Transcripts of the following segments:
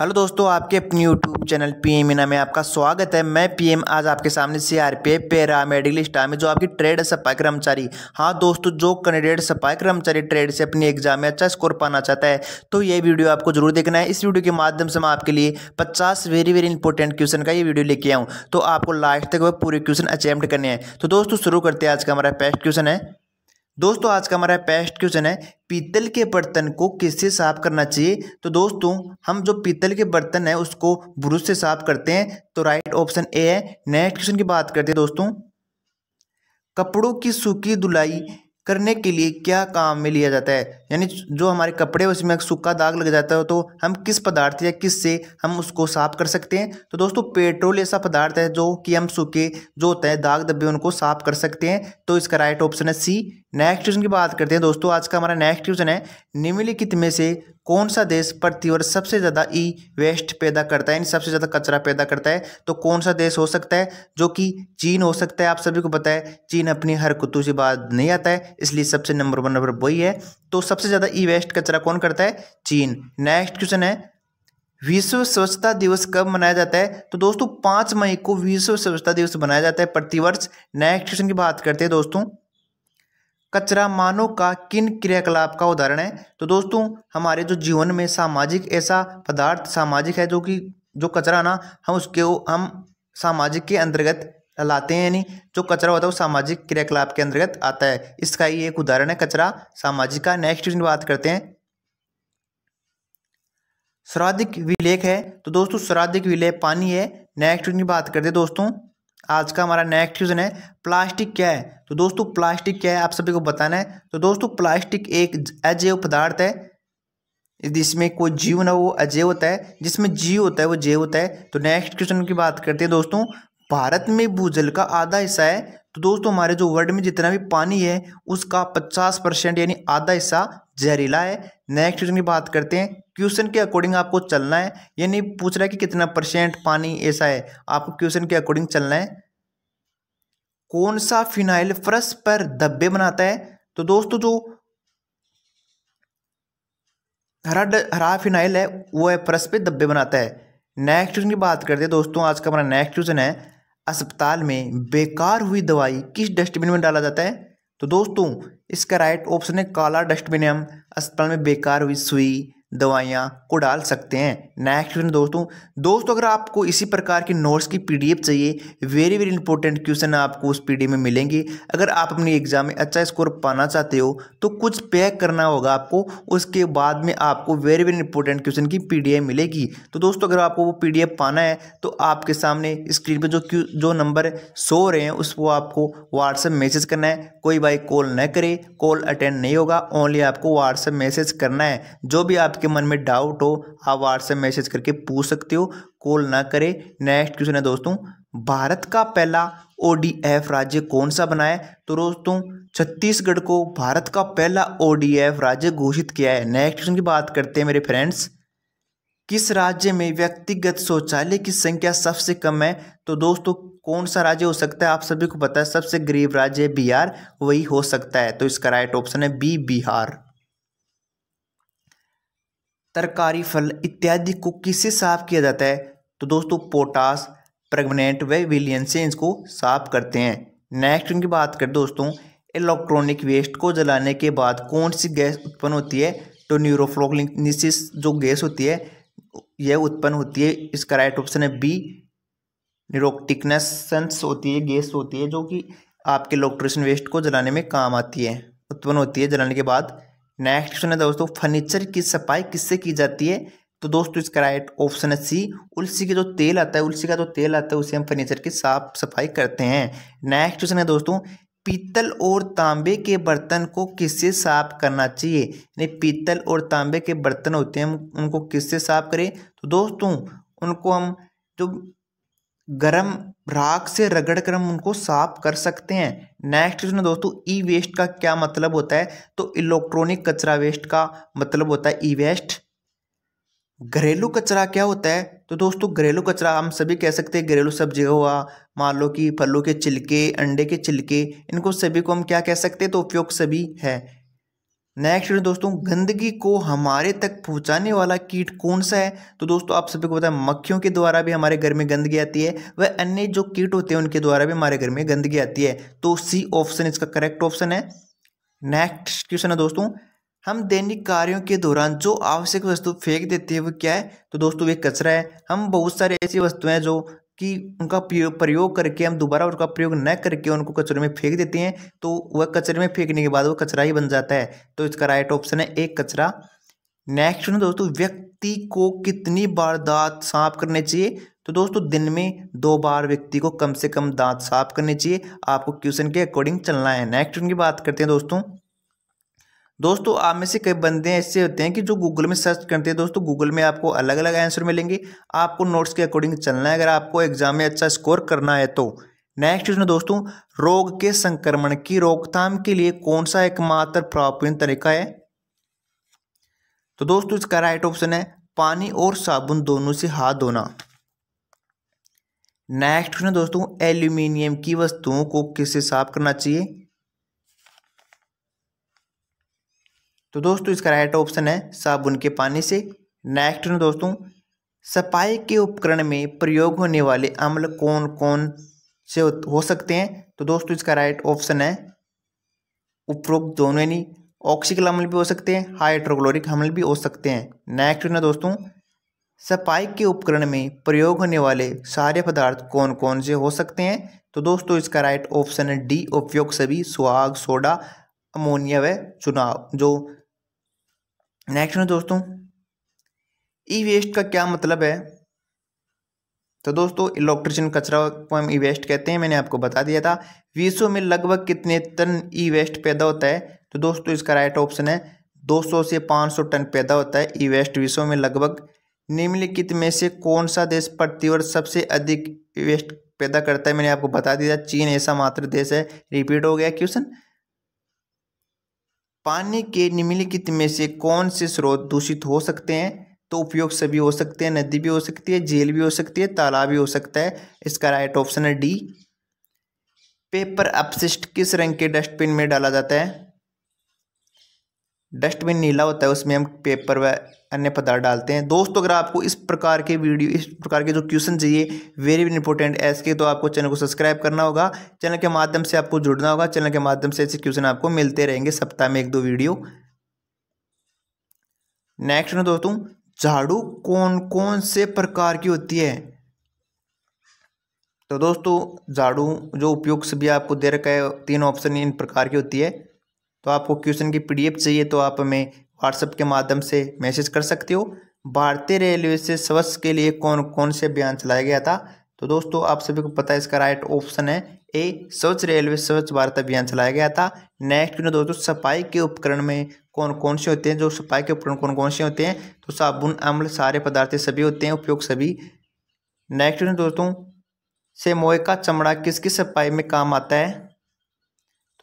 hello दोस्तों आपके अपने यूट्यूब चैनल पी एम में आपका स्वागत है मैं पीएम आज आपके सामने सीआरपीएफ पेरा मेडिकल स्टाफ में जो आपकी ट्रेड सफाई कर्मचारी हाँ दोस्तों जो कैंडिडेट सफाई कर्मचारी ट्रेड से अपनी एग्जाम में अच्छा स्कोर पाना चाहता है तो ये वीडियो आपको जरूर देखना है इस वीडियो के माध्यम से मैं आपके लिए पचास वेरी वेरी इंपॉर्टेंट क्वेश्चन का ये वीडियो लेके आऊँ तो आपको लास्ट तक वह पूरे क्वेश्चन अचैम्प्ट करने हैं तो दोस्तों शुरू करते हैं आज का हमारा बेस्ट क्वेश्चन है दोस्तों आज का हमारा पेस्ट क्वेश्चन है पीतल के बर्तन को किससे साफ करना चाहिए तो दोस्तों हम जो पीतल के बर्तन है उसको ब्रुश से साफ करते हैं तो राइट ऑप्शन ए है नेक्स्ट क्वेश्चन की बात करते हैं दोस्तों कपड़ों की सूखी धुलाई करने के लिए क्या काम में लिया जाता है यानी जो हमारे कपड़े उसमें सूखा दाग लग जाता है तो हम किस पदार्थ या किस से हम उसको साफ कर सकते हैं तो दोस्तों पेट्रोल ऐसा पदार्थ है जो कि हम सूखे जो होता है दाग धब्बे उनको साफ कर सकते हैं तो इसका राइट ऑप्शन है सी नेक्स्ट क्वेश्चन की बात करते हैं दोस्तों आज का हमारा नेक्स्ट क्वेश्चन है निम्नलिखित में से कौन सा देश प्रतिवर्ष सबसे ज़्यादा ई वेस्ट पैदा करता है सबसे ज़्यादा कचरा पैदा करता है तो कौन सा देश हो सकता है जो कि चीन हो सकता है आप सभी को पता है चीन अपनी हर कुत्तू से बात नहीं आता है इसलिए सबसे नंबर वन नंबर वही है तो सबसे ज़्यादा ई वेस्ट कचरा कौन करता है चीन नेक्स्ट क्वेश्चन है विश्व स्वच्छता दिवस कब मनाया जाता है तो दोस्तों पाँच मई को विश्व स्वच्छता दिवस मनाया जाता है प्रतिवर्ष नेक्स्ट क्वेश्चन की बात करते हैं दोस्तों कचरा मानव का किन क्रियाकलाप का उदाहरण है तो दोस्तों हमारे जो जीवन में सामाजिक ऐसा पदार्थ सामाजिक है जो कि जो कचरा ना हम उसके हम सामाजिक के अंतर्गत लाते हैं यानी जो कचरा होता है वो सामाजिक क्रियाकलाप के अंतर्गत आता है इसका ही एक उदाहरण है कचरा सामाजिक का नेक्स्ट बात करते हैं श्राद्धिक विलेख है तो दोस्तों श्राद्धिक विलेख पानी है नेक्स्ट बात करते हैं दोस्तों आज का हमारा नेक्स्ट क्वेश्चन है प्लास्टिक क्या है तो दोस्तों प्लास्टिक क्या है आप सभी को बताना है तो दोस्तों प्लास्टिक एक अजैव पदार्थ है जिसमें कोई जीव ना वो अजैव होता है जिसमें जीव होता है वो जैव होता है तो नेक्स्ट क्वेश्चन की बात करते हैं दोस्तों भारत में भूजल का आधा हिस्सा है तो दोस्तों हमारे जो वर्ल्ड में जितना भी पानी है उसका पचास परसेंट यानी आधा हिस्सा जहरीला है नेक्स्ट क्वेश्चन की बात करते हैं क्वेश्चन के अकॉर्डिंग आपको चलना है यानी पूछ रहा है कि कितना परसेंट पानी ऐसा है आपको क्वेश्चन के अकॉर्डिंग चलना है कौन सा फिनाइल फ्रस पर धब्बे बनाता है तो दोस्तों जो हरा हरा फिनाइल है वो है फ्रस पे धब्बे बनाता है नेक्स्ट क्वेश्चन की बात करते हैं दोस्तों आज का हमारा नेक्स्ट क्वेश्चन है अस्पताल में बेकार हुई दवाई किस डस्टबिन में डाला जाता है तो दोस्तों इसका राइट ऑप्शन है काला डस्टबिन हम अस्पताल में बेकार हुई सुई दवाइयाँ को डाल सकते हैं नेक्स्ट क्वेश्चन दोस्तों दोस्तों अगर आपको इसी प्रकार के नोट्स की पीडीएफ चाहिए वेरी वेरी इंपॉर्टेंट क्वेश्चन आपको उस पीडीएफ में मिलेंगे अगर आप अपनी एग्जाम में अच्छा स्कोर पाना चाहते हो तो कुछ पैक करना होगा आपको उसके बाद में आपको वेरी वेरी इंपॉर्टेंट क्वेश्चन की पी मिलेगी तो दोस्तों अगर आपको वो पी पाना है तो आपके सामने स्क्रीन पर जो जो नंबर सो रहे हैं उसको आपको व्हाट्सएप मैसेज करना है कोई बाई कॉल न करे कॉल अटेंड नहीं होगा ओनली आपको व्हाट्सएप मैसेज करना है जो भी आप आपके मन में डाउट हो आप व्हाट्सएप मैसेज करके पूछ सकते हो कॉल ना करें नेक्स्ट क्वेश्चन है दोस्तों भारत का पहला ओ राज्य कौन सा बनाया तो दोस्तों छत्तीसगढ़ को भारत का पहला ओ राज्य घोषित किया है नेक्स्ट क्वेश्चन की बात करते हैं मेरे फ्रेंड्स किस राज्य में व्यक्तिगत शौचालय की संख्या सबसे कम है तो दोस्तों कौन सा राज्य हो सकता है आप सभी को पता है सबसे गरीब राज्य बिहार वही हो सकता है तो इसका राइट ऑप्शन है बी बिहार तरकारी फल इत्यादि को किससे साफ किया जाता है तो दोस्तों पोटास प्रेगनेंट व विलियन से इसको साफ करते हैं नेक्स्ट उनकी बात करें दोस्तों इलेक्ट्रॉनिक वेस्ट को जलाने के बाद कौन सी गैस उत्पन्न होती है तो न्यूरोफ्लोकलिनिसिस जो गैस होती है यह उत्पन्न होती है इसका राइट ऑप्शन है बी न्यूरोक्टिकनेसेंस होती है गैस होती है जो कि आपके इलेक्ट्रिशन वेस्ट को जलाने में काम आती है उत्पन्न होती है जलाने के बाद नेक्स्ट क्वेश्चन है दोस्तों फर्नीचर की सफाई किससे की जाती है तो दोस्तों इसका राइट ऑप्शन है सी उलसी के जो तेल आता है उलसी का जो तेल आता है उसे हम फर्नीचर की साफ सफाई करते हैं नेक्स्ट क्वेश्चन है दोस्तों पीतल और तांबे के बर्तन को किससे साफ करना चाहिए यानी पीतल और तांबे के बर्तन होते हैं हम उनको किससे साफ करें तो दोस्तों उनको हम जो गर्म राख से रगड़ कर हम उनको साफ कर सकते हैं नेक्स्ट क्वेश्चन दोस्तों ई वेस्ट का क्या मतलब होता है तो इलेक्ट्रॉनिक कचरा वेस्ट का मतलब होता है ई वेस्ट घरेलू कचरा क्या होता है तो दोस्तों घरेलू कचरा हम सभी कह सकते हैं घरेलू सब्जी हुआ मान लो कि फलों के छिलके अंडे के छिलके इनको सभी को हम क्या कह सकते हैं तो उपयोग सभी है नेक्स्ट दोस्तों गंदगी को हमारे तक पहुंचाने वाला कीट कौन सा है तो दोस्तों आप सभी को पता है मक्खियों के द्वारा भी हमारे घर में गंदगी आती है वह अन्य जो कीट होते हैं उनके द्वारा भी हमारे घर में गंदगी आती है तो सी ऑप्शन इसका करेक्ट ऑप्शन है नेक्स्ट क्वेश्चन है दोस्तों हम दैनिक कार्यों के दौरान जो आवश्यक वस्तु फेंक देते हैं वो क्या है तो दोस्तों ये कचरा है हम बहुत सारी ऐसी वस्तुएं जो कि उनका प्रयोग करके हम दोबारा उनका प्रयोग न करके उनको कचरे में फेंक देते हैं तो वह कचरे में फेंकने के बाद वो कचरा ही बन जाता है तो इसका राइट ऑप्शन है एक कचरा नेक्स्ट क्वेश्चन दोस्तों व्यक्ति को कितनी बार दांत साफ करने चाहिए तो दोस्तों दिन में दो बार व्यक्ति को कम से कम दांत साफ करने चाहिए आपको क्वेश्चन के अकॉर्डिंग चलना है नेक्स्ट उनकी बात करते हैं दोस्तों दोस्तों आप में से कई बंदे ऐसे होते हैं कि जो गूगल में सर्च करते हैं दोस्तों गूगल में आपको अलग अलग आंसर मिलेंगे आपको नोट्स के अकॉर्डिंग चलना है अगर आपको एग्जाम में अच्छा स्कोर करना है तो नेक्स्ट क्वेश्चन दोस्तों रोग के संक्रमण की रोकथाम के लिए कौन सा एकमात्र प्राप्त तरीका है तो दोस्तों इसका राइट ऑप्शन है पानी और साबुन दोनों से हाथ धोना नेक्स्ट क्वेश्चन दोस्तों एल्यूमिनियम की वस्तुओं को किससे साफ करना चाहिए तो दोस्तों इसका राइट ऑप्शन है साबुन के पानी से नेक्स्ट ने दोस्तों सफाई के उपकरण में प्रयोग होने वाले अम्ल कौन कौन से हो सकते हैं तो दोस्तों इसका राइट ऑप्शन है उपरोक्त दोनों यानी ऑक्सीकल अम्ल भी हो सकते हैं हाइड्रोक्लोरिक अम्ल भी हो सकते हैं नेक्स्ट ने दोस्तों सफाई के उपकरण में प्रयोग होने वाले सारे पदार्थ कौन कौन से हो सकते हैं तो दोस्तों इसका राइट ऑप्शन है डी उपयोग सभी सुहाग सोडा अमोनिया व चुनाव जो नेक्स्ट है दोस्तों ई e वेस्ट का क्या मतलब है तो दोस्तों इलेक्ट्रिशियन कचरा को हम ई e वेस्ट कहते हैं मैंने आपको बता दिया था विश्व में लगभग कितने टन ई e वेस्ट पैदा होता है तो दोस्तों इसका राइट ऑप्शन है 200 से 500 टन पैदा होता है ई वेस्ट विश्व में लगभग निम्नलिखित में से कौन सा देश प्रतिवर्ष सबसे अधिक ई वेस्ट पैदा करता है मैंने आपको बता दिया चीन ऐसा मात्र देश है रिपीट हो गया क्वेश्चन पानी के निम्नलिखित में से कौन से स्रोत दूषित हो सकते हैं तो उपयोग सभी हो सकते हैं नदी भी हो सकती है जेल भी हो सकती है तालाब भी हो सकता है इसका राइट ऑप्शन है डी पेपर अपशिष्ट किस रंग के डस्टबिन में डाला जाता है डस्टबिन नीला होता है उसमें हम पेपर व अन्य पदार्थ डालते हैं दोस्तों अगर आपको इस प्रकार के वीडियो इस प्रकार के जो क्वेश्चन चाहिए वेरी वेरी इंपॉर्टेंट एस के तो आपको चैनल को सब्सक्राइब करना होगा चैनल के माध्यम से आपको जुड़ना होगा चैनल के माध्यम से ऐसे क्वेश्चन आपको मिलते रहेंगे सप्ताह में एक दो वीडियो नेक्स्ट में दोस्तों झाड़ू कौन कौन से प्रकार की होती है तो दोस्तों झाड़ू जो उपयोग से भी आपको दे रखा है तीन ऑप्शन इन प्रकार की होती है तो आपको क्वेश्चन की पीडीएफ चाहिए तो आप हमें व्हाट्सएप के माध्यम से मैसेज कर सकते हो भारतीय रेलवे से स्वच्छ के लिए कौन कौन से अभियान चलाया गया था तो दोस्तों आप सभी को पता है इसका राइट ऑप्शन है ए स्वच्छ रेलवे स्वच्छ भारत अभियान चलाया गया था नेक्स्ट क्वेश्चन दोस्तों सफाई के उपकरण में कौन कौन से होते हैं जो सफाई के उपकरण कौन कौन से होते हैं तो साबुन अम्ल सारे पदार्थ सभी होते हैं उपयोग सभी नेक्स्ट क्वेश्चन दोस्तों से मोए का चमड़ा किस किस सफाई में काम आता है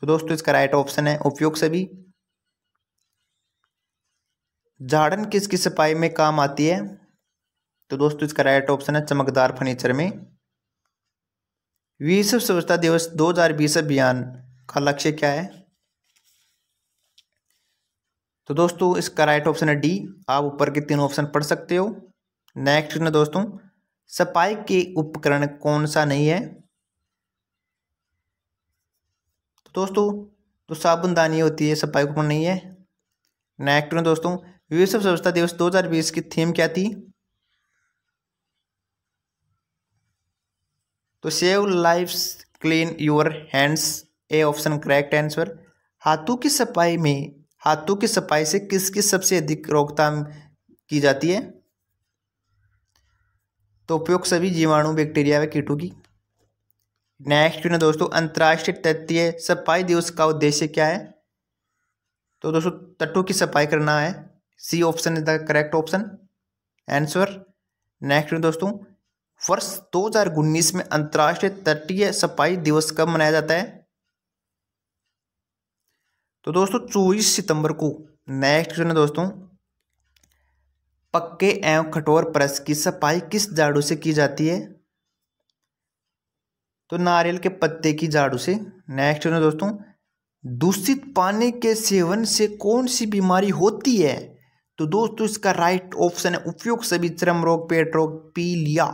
तो दोस्तों इसका राइट ऑप्शन है उपयोग सभी झाड़न किसकी सफाई में काम आती है तो दोस्तों इसका राइट ऑप्शन है चमकदार फर्नीचर में विश्व स्वच्छता दिवस 2020 अभियान का लक्ष्य क्या है तो दोस्तों इसका राइट ऑप्शन है डी आप ऊपर के तीन ऑप्शन पढ़ सकते हो नेक्स्ट ना दोस्तों सफाई के उपकरण कौन सा नहीं है तो दोस्तों तो साबुनदानी होती है सफाई उपकरण नहीं है नेक्स्ट में दोस्तों विश्व स्वच्छता दिवस 2020 की थीम क्या थी तो save life clean your hands A option correct answer हाथों की सफाई में हाथों की सफाई से किसकी सबसे अधिक रोकथाम की जाती है तो उपयोग सभी जीवाणु बैक्टीरिया व कीटों की नेक्स्ट क्वेश्चन दोस्तों अंतर्राष्ट्रीय तटीय सफाई दिवस का उद्देश्य क्या है तो दोस्तों तटों की सफाई करना है C option is the correct option answer next दोस्तों वर्ष 2019 में अंतर्राष्ट्रीय तटीय सफाई दिवस कब मनाया जाता है तो दोस्तों चौबीस सितंबर को नेक्स्ट क्वेश्चन है दोस्तों पक्के एवं खटोर परस की सफाई किस झाड़ू से की जाती है तो नारियल के पत्ते की झाड़ू से नेक्स्ट क्वेश्चन है दोस्तों दूषित पानी के सेवन से कौन सी बीमारी होती है तो दोस्तों इसका राइट ऑप्शन है उपयुक्त सभी चरम रोग पेट रोग पी लिया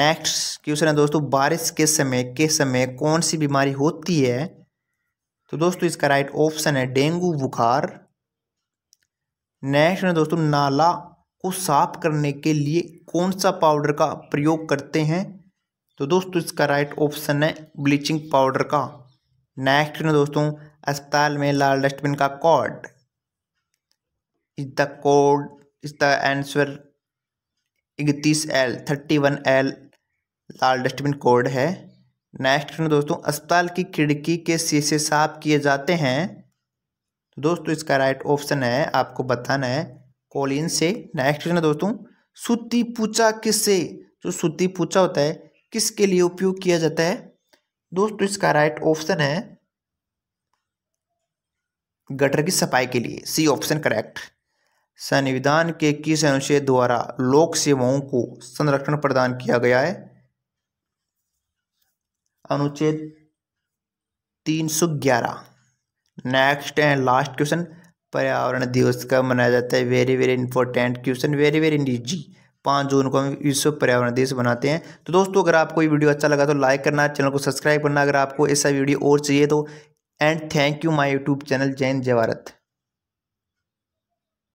नेक्स्ट क्वेश्चन है दोस्तों बारिश के समय के समय कौन सी बीमारी होती है तो दोस्तों इसका राइट ऑप्शन है डेंगू बुखार नेक्स्ट है दोस्तों नाला को साफ करने के लिए कौन सा पाउडर का प्रयोग करते हैं तो दोस्तों इसका राइट ऑप्शन है ब्लीचिंग पाउडर का नेक्स्ट है दोस्तों अस्पताल में लाल डस्टबिन का code is the code is the answer इकतीस एल थर्टी वन एल लाल डस्टबिन कोड है नेक्स्ट क्वेश्चन दोस्तों अस्पताल की खिड़की के शीशे साफ किए जाते हैं तो दोस्तों इसका राइट ऑप्शन है आपको बताना है कोलिन से नेक्स्ट क्वेश्चन दोस्तों सूती पूछा किससे जो सूती पूछा होता है किसके लिए उपयोग किया जाता है दोस्तों इसका राइट ऑप्शन है गटर की सफाई के लिए सी ऑप्शन करेक्ट संविधान के किस अनुच्छेद द्वारा लोक सेवाओं को संरक्षण प्रदान किया गया है अनुच्छेद तीन सौ ग्यारह नेक्स्ट एंड लास्ट क्वेश्चन पर्यावरण दिवस कब मनाया जाता है very very important question very very निजी पाँच जून को हम विश्व पर्यावरण दिवस मनाते हैं तो दोस्तों अगर आपको ये वीडियो अच्छा लगा तो लाइक करना चैनल को सब्सक्राइब करना अगर आपको ऐसा वीडियो और चाहिए तो and thank you my YouTube channel Jain जय भारत